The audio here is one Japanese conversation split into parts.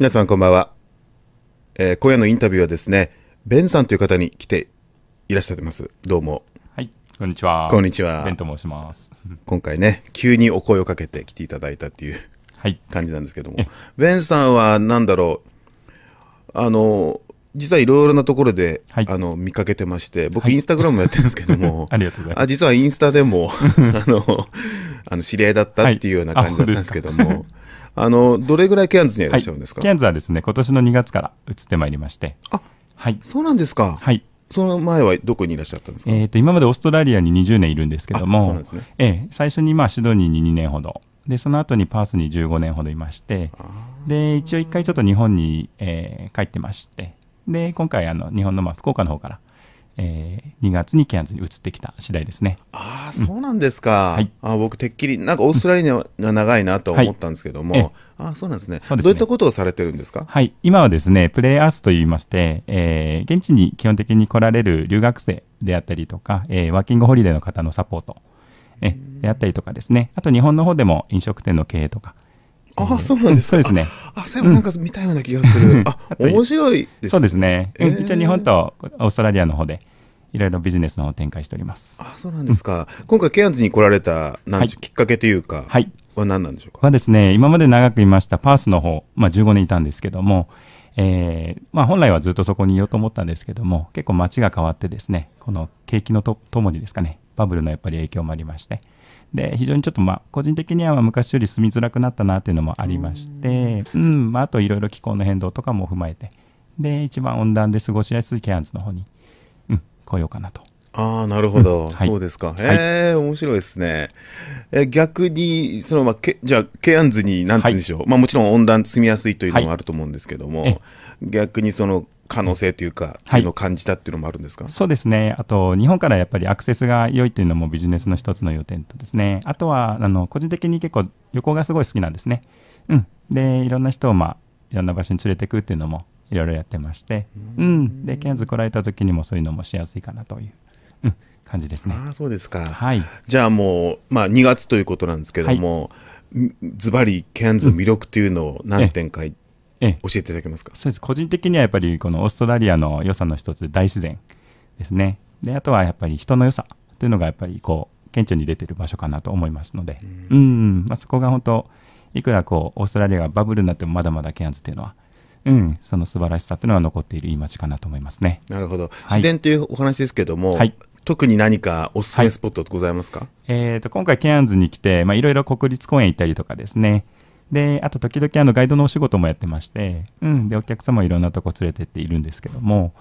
皆さんこんばんは、えー、今夜のインタビューはですねベンさんという方に来ていらっしゃってますどうもはいこんにちはこんにちはベンと申します 今回ね急にお声をかけて来ていただいたっていう、はい、感じなんですけどもベンさんは何だろうあの実はいろいろなところで、はい、あの見かけてまして僕、インスタグラムやってるんですけども ありがとうございますあ実はインスタでも あのあの知り合いだったっていうような感じなんですけども、あのどれぐらいケアンズにいらっしゃるんですか、はい、ケアンズはですね今年の2月から移ってまいりましてあはいそうなんですかはいその前はどこにいらっしゃったんですか、えーと、今までオーストラリアに20年いるんですけども、ねえー、最初にまあシドニーに2年ほどでその後にパースに15年ほどいましてで一応一回ちょっと日本に、えー、帰ってましてで今回あの日本のまあ福岡の方からえー、2月にケアンズに移ってきた次第ですね。ああ、そうなんですか。うん、あ僕、てっきり、なんかオーストラリアが長いなと思ったんですけども、はい、あそうなんですね、ね、どういったことをされてるんですかはい、今はですね、プレイアースといいまして、えー、現地に基本的に来られる留学生であったりとか、えー、ワーキングホリデーの方のサポート、えー、であったりとかですね、あと日本の方でも飲食店の経営とか、ああ、そうなんですか。そうですね。あ、そうなんか見たような気がする。あ、面白いです。そうですね。一応日本とオーストラリアの方で。いろいろビジネスの方展開しております。あ、そうなんですか。今回ケアンズに来られた、なん、きっかけというか。はい。は何なんでしょうか。はですね、今まで長くいましたパースの方、まあ、15年いたんですけども。えーまあ、本来はずっとそこにいようと思ったんですけども結構街が変わってですねこの景気のとともにですかねバブルのやっぱり影響もありまして、で非常にちょっとまあ個人的には昔より住みづらくなったなというのもありまして、うんまあ、あといろいろ気候の変動とかも踏まえてで一番温暖で過ごしやすいケアンズの方に、うん、来ようかなと。ああ、なるほど、うんはい、そうですか。ええー面白いですね。え逆に、その、まあ、けじゃあ、ケアンズに、なんていうんでしょう、はい、まあ、もちろん温暖、住みやすいというのもあると思うんですけども、逆に、その、可能性というか、はい、のを感じたっていうのもあるんですかそうですね、あと日本からやっぱりアクセスが良いというのもビジネスの一つの要点とですね、あとはあの個人的に結構、旅行がすごい好きなんですね。うん、で、いろんな人を、まあ、いろんな場所に連れてくっていうのもいろいろやってまして、うん、で、ケンズ来られた時にもそういうのもしやすいかなという。うん感じですね。あそうですか。はい。じゃあもうまあ2月ということなんですけども、はい、ズバリケンズ魅力っていうのを何点か言って、うん教えていただけますかそうです個人的にはやっぱりこのオーストラリアの良さの一つで大自然ですねであとはやっぱり人の良さというのがやっぱりこう顕著に出てる場所かなと思いますのでうんまあ、そこが本当いくらこうオーストラリアがバブルになってもまだまだケアンズっていうのはうん、その素晴らしさというのは残っているいい街かなと思いますね。なるほど、自然というお話ですけども、はい、特に何かおすすめスポットございますか、はい、えーと、と今回ケアンズに来て、まあ、いろいろ国立公園行ったりとかですねで、あと時々あのガイドのお仕事もやってまして、うん、で、お客様をいろんなとこ連れてっているんですけども、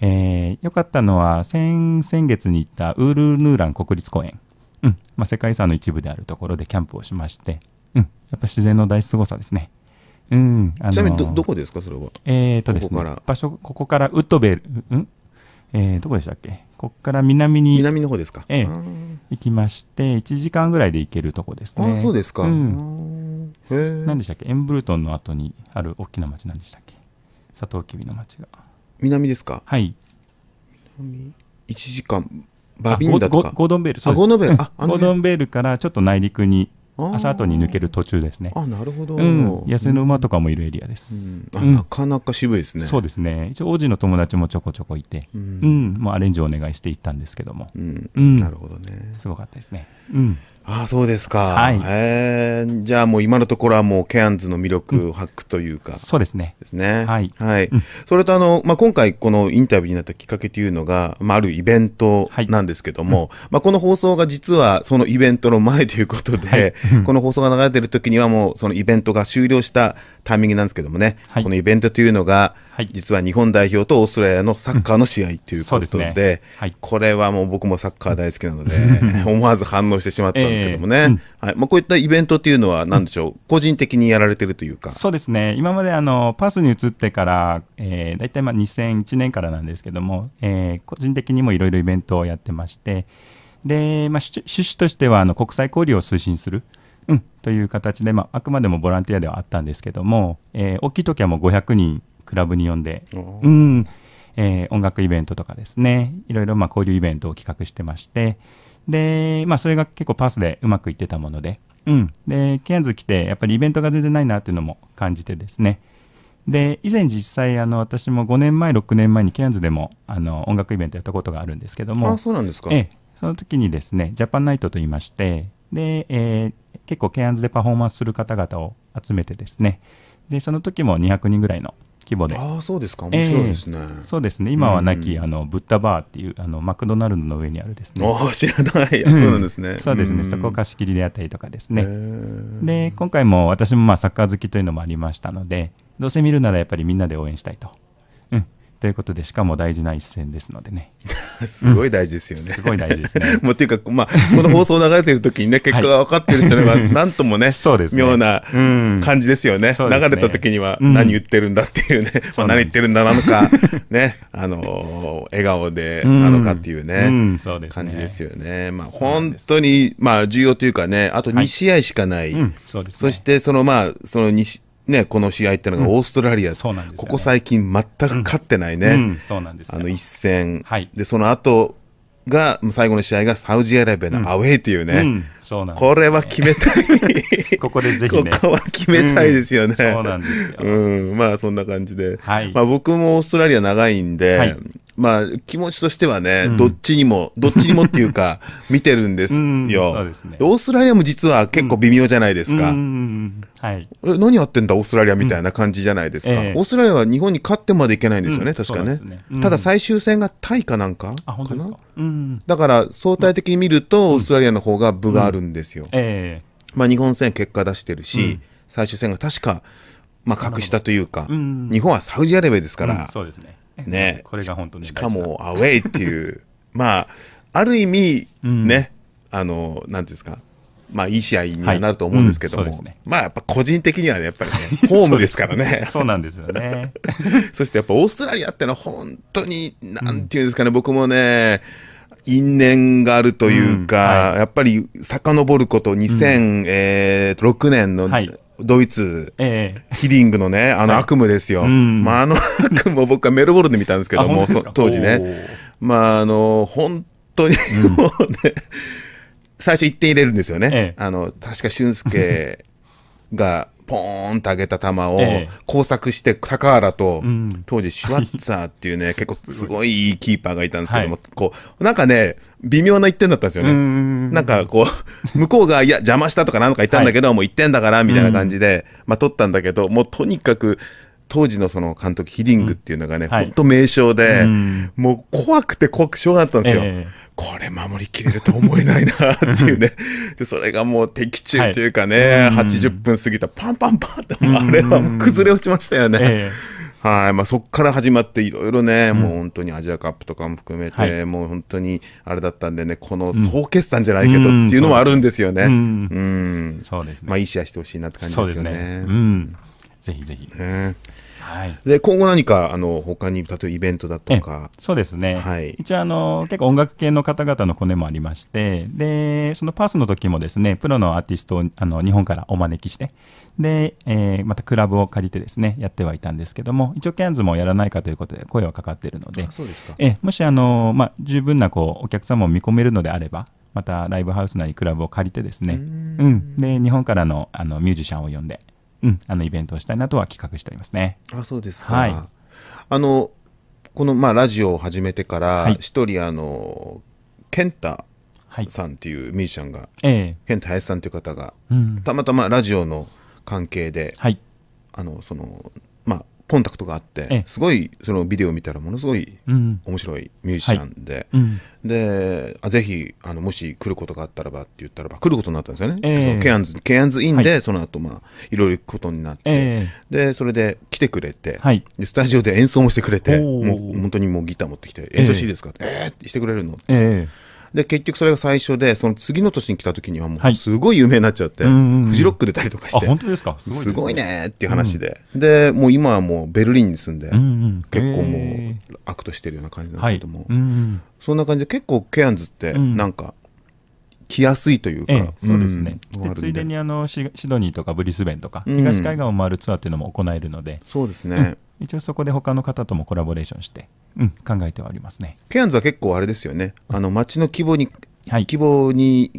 えー、よかったのは先、先月に行ったウールヌーラン国立公園、うん、まあ、世界遺産の一部であるところでキャンプをしまして、うん、やっぱ自然の大すごさですね。うん、あのちなみにどこですか、それは。えー、とですね、場所、ここからウッドベル、うんえー、どこでしたっけここから南に南の方ですか、ええ、行きまして1時間ぐらいで行けるとこですねあそうですか、うん、何でしたっけエンブルトンの後にある大きな町何でしたっけサトウキビの町が南ですかはい南1時間バビンダとかゴードンベールあゴードンベールあゴードンベールからちょっと内陸に朝後に抜ける途中ですねあなるほど、うん、野生の馬とかもいるエリアです、うん、なかなか渋いですね、そうですね一応王子の友達もちょこちょこいて、うんうん、もうアレンジをお願いしていったんですけども、うんなるほどねすごかったですねうんあそうですか。はい、えー、じゃあもう今のところはもうケアンズの魅力発掘というか、うん、そうですね。ですね。はい。はい。うん、それとあの、まあ、今回このインタビューになったきっかけというのが、まあ、あるイベントなんですけども、はいうん、まあ、この放送が実はそのイベントの前ということで、はい、この放送が流れてる時にはもうそのイベントが終了したタイミングなんですけどもね、このイベントというのが、はい、実は日本代表とオーストラリアのサッカーの試合ということでうんでねはい、これはもう僕もサッカー大好きなので 思わず反応してしまったんですけどもね、えーうん、はいまあ、こういったイベントっていうのは何でしょう、うん、個人的にやられてるというかそうですね今まであのパスに移ってから、えー、大体まあ2001年からなんですけども、えー、個人的にもいろいろイベントをやってましてで、まあ、趣旨としてはあの国際交流を推進する。うん、という形で、まあ、あくまでもボランティアではあったんですけども、えー、大きい時はもう500人クラブに呼んで、うん、えー、音楽イベントとかですね、いろいろま交流イベントを企画してまして、で、まあ、それが結構パスでうまくいってたもので、うん。で、ケアンズ来て、やっぱりイベントが全然ないなっていうのも感じてですね。で、以前実際、あの、私も5年前、6年前にケアンズでも、あの、音楽イベントやったことがあるんですけども。あ、そうなんですか。えその時にですね、ジャパンナイトと言いまして、で、えー、結構ケアンズでパフォーマンスする方々を集めてですね、で、その時も200人ぐらいの規模であそうですか面白いですね、えー、そうですね今はなき、うん、あのブッダバーっていうあのマクドナルドの上にあるですねお知らない そうなんですね、そうですね、そこを貸し切りであったりとかですねで今回も私もまあサッカー好きというのもありましたのでどうせ見るならやっぱりみんなで応援したいとということで、しかも大事な一戦ですのでね。すごい大事ですよね。うん、すごい大事ですね。もうっていうか、まあ、この放送流れてる時にね、結果が 分かってるっていうのが、なんともね、そうです、ね、妙な感じですよね。うん、ね流れた時には、何言ってるんだっていうね、うん、まあ、何言ってるんだなのか、ね、あのー、笑顔でなのかっていうね、うんうでね感じですよね。まあ、本当に、まあ、重要というかね、あと2試合しかない。はい、そそして、その、まあ、その2試合、ね、この試合っていうのがオーストラリア、うんね、ここ最近全く勝ってないね、あの一戦、はい、でその後が最後の試合がサウジアラビアのアウェイというね、これは決めたい ここでぜひ、ね、ここは決めたいですよね、そうなんですよ、うん、まあそんな感じで、はい、まあ、僕もオーストラリア長いんで、はいまあ、気持ちとしてはね、うん、どっちにも、どっちにもっていうか、見てるんですよね、オーストラリアも実は結構微妙じゃないですか。はい、何やってんだ、オーストラリアみたいな感じじゃないですか。えー、オーストラリアは日本に勝ってまでいけないんですよね、確かね。ねただ最終戦がタイかなんかかなだから相対的に見ると、オーストラリアの方が分があるんですよ。えー、まあ、日本戦結果出してるし、最終戦が確かまあ、格下というか、日本はサウジアラビアですから、そうですねねこれが本当にしかもアウェイっていう まあある意味ね、あのなんですかまあいい試合になると思うんですけども、はいうんね、まあやっぱ個人的にはね、やっぱり ね、ホームですからね。そうなんですよね。そしてやっぱオーストラリアってのは本当に、なんていうんですかね、うん、僕もね、因縁があるというか、うんはい、やっぱり遡ること2006年の、はいドイツ、ええ、ヒリングのね、あの悪夢ですよ。はい、まあ、あの悪夢を僕はメルボルンで見たんですけども、当時ね。まあ、あの、本当にもうね、うん、最初1点入れるんですよね。ええ、あの、確か俊介が、ポーンと上げた球を工作して、高原と、当時シュワッツァーっていうね、結構すごいいいキーパーがいたんですけども、こう、なんかね、微妙な1点だったんですよね。なんかこう、向こうが、いや、邪魔したとかなんとか言ったんだけど、もう1点だから、みたいな感じで、ま取ったんだけど、もうとにかく、当時のその監督ヒディングっていうのがね、うん、はい、ほんと名称で、うもう怖くて怖くしょうがなかったんですよ。えこれ守りきれると思えないなっていうねでそれがもう的中というかね、はい、80分過ぎたパンパンパンってあれはもう崩れ落ちましたよね。はいまあ、そこから始まっていろいろね、うん、もう本当にアジアカップとかも含めて、はい、もう本当にあれだったんでねこの総決算じゃないけどっていうのもあるんですよね。うん、うんそうですねまあ、いい試合してほしいなって感じですよね。ねぜひぜひ、ねはい、で今後何かあの他に例えばイベントだとかそうですね、はい、一応あの結構音楽系の方々のコネもありましてでそのパースの時もですねプロのアーティストをあの日本からお招きしてで、えー、またクラブを借りてですねやってはいたんですけども一応キャンズもやらないかということで声はかかっているのでえもしあの、まあ、十分なこうお客様を見込めるのであればまたライブハウスなりクラブを借りてですね、うん、で日本からのあのミュージシャンを呼んでうん、あのイベントをしたいなとは企画しておりますね。あそうですか、はい、あのこの、まあ、ラジオを始めてから一、はい、人あの健太さんっていうミュージシャンが、はいえ健太林さんという方が、うん、たまたまラジオの関係で、はい、あのそのコンタクトがあって、すごいそのビデオ見たらものすごい面白いミュージシャンで、うんはいうん、であぜひあのもし来ることがあったらばって言ったらば来ることになったんですよね、えー、ケアンズケアンズインで、その後まあいろいろ行くことになって、えー、でそれで来てくれて、はい、でスタジオで演奏もしてくれてもう本当にもうギター持ってきて「演奏していいですか?」って「えー、えー、ってしてくれるのって。えーで結局それが最初でその次の年に来た時にはもうすごい有名になっちゃって、はい、フジロック出たりとかして本当ですかすごい、ね、すごいねっていう話で、うん、でもう今はもうベルリンに住んで、うんうん、結構もうアクトしてるような感じなんですけども、はいうんうん、そんな感じで結構ケアンズってなんか、来やすいというか、ええ、そうですね、うん、ついでにあのシドニーとかブリスベンとか、うん、東海岸を回るツアーっていうのも行えるので、そうですね、うん、一応そこで他の方ともコラボレーションして、うん、考えてはありますねケアンズは結構あれですよね、あの街の規模に、はい、規模に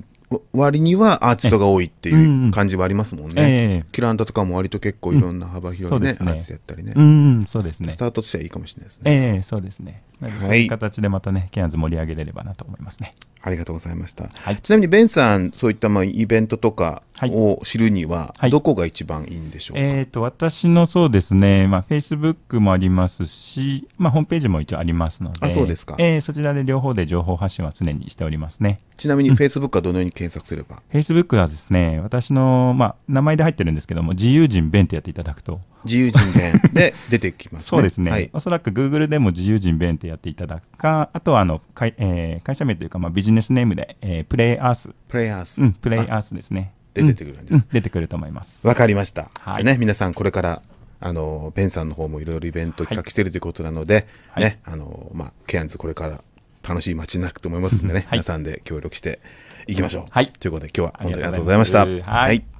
割にはアーティストが多いっていう感じはありますもんね。キランダとかも割と結構いろんな幅広いね、アーティストやったりね。うん、そうですね。スタートとしてはいいかもしれないですね。ええそうですね。そういう形でまたね、ケアンズ盛り上げれればなと思いますね。ありがとうございました。ちなみにベンさん、そういったまあイベントとかを知るには、どこが一番いいんでしょうえっ、と、私のそうですね、まあ、フェイスブックもありますし、まあ、ホームページも一応ありますので、あそうですか。ええそちらで両方で情報発信は常にしておりますね。ちなみにフェイスブックはどのように検索すれば Facebook はですね私の、まあ、名前で入ってるんですけども自由人弁ってやっていただくと自由人弁 で出てきます、ね、そうですね、はい、おそらく Google でも自由人弁ってやっていただくかあとはあの会,、えー、会社名というか、まあ、ビジネスネームで、えー、プレイアースプレイアース、うん、プレイアースですねで出てくるんです、うんうん、出てくると思いますわかりました、はいね、皆さんこれからあのベンさんの方もいろいろイベント企画してるということなので、はい、ねあのまあ、ケアンズこれから楽しい街になると思いますんでね、はい、皆さんで協力して行きましょう。はい。ということで、今日は本当にありがとうございました。はい。